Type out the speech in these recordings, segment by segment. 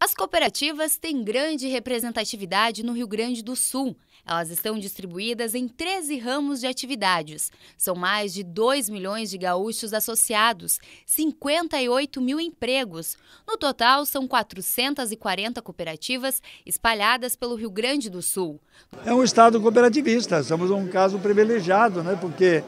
As cooperativas têm grande representatividade no Rio Grande do Sul. Elas estão distribuídas em 13 ramos de atividades. São mais de 2 milhões de gaúchos associados, 58 mil empregos. No total, são 440 cooperativas espalhadas pelo Rio Grande do Sul. É um estado cooperativista, somos um caso privilegiado, né? porque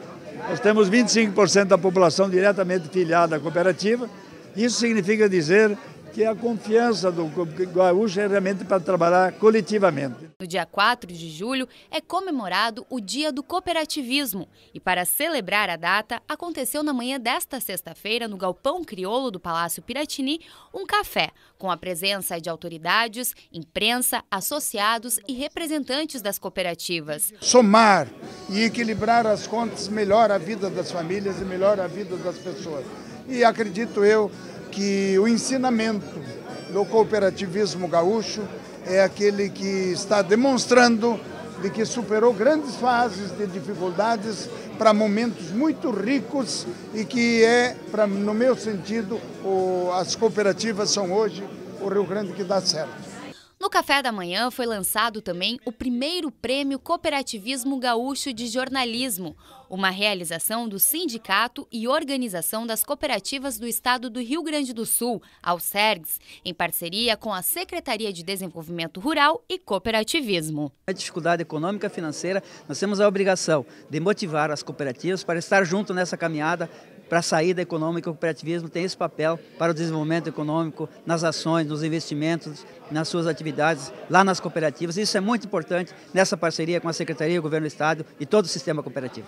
nós temos 25% da população diretamente filiada à cooperativa. Isso significa dizer que é a confiança do gaúcho é realmente para trabalhar coletivamente. No dia 4 de julho é comemorado o Dia do Cooperativismo e para celebrar a data aconteceu na manhã desta sexta-feira no galpão crioulo do Palácio Piratini um café com a presença de autoridades, imprensa, associados e representantes das cooperativas. Somar e equilibrar as contas melhora a vida das famílias e melhora a vida das pessoas. E acredito eu que o ensinamento do cooperativismo gaúcho é aquele que está demonstrando de que superou grandes fases de dificuldades para momentos muito ricos e que é, pra, no meu sentido, o, as cooperativas são hoje o Rio Grande que dá certo. No café da manhã foi lançado também o primeiro prêmio Cooperativismo Gaúcho de Jornalismo, uma realização do Sindicato e Organização das Cooperativas do Estado do Rio Grande do Sul, ao SERGS, em parceria com a Secretaria de Desenvolvimento Rural e Cooperativismo. A dificuldade econômica e financeira, nós temos a obrigação de motivar as cooperativas para estar junto nessa caminhada para a saída econômica, o cooperativismo tem esse papel para o desenvolvimento econômico, nas ações, nos investimentos, nas suas atividades, lá nas cooperativas. Isso é muito importante nessa parceria com a Secretaria, o Governo do Estado e todo o sistema cooperativo.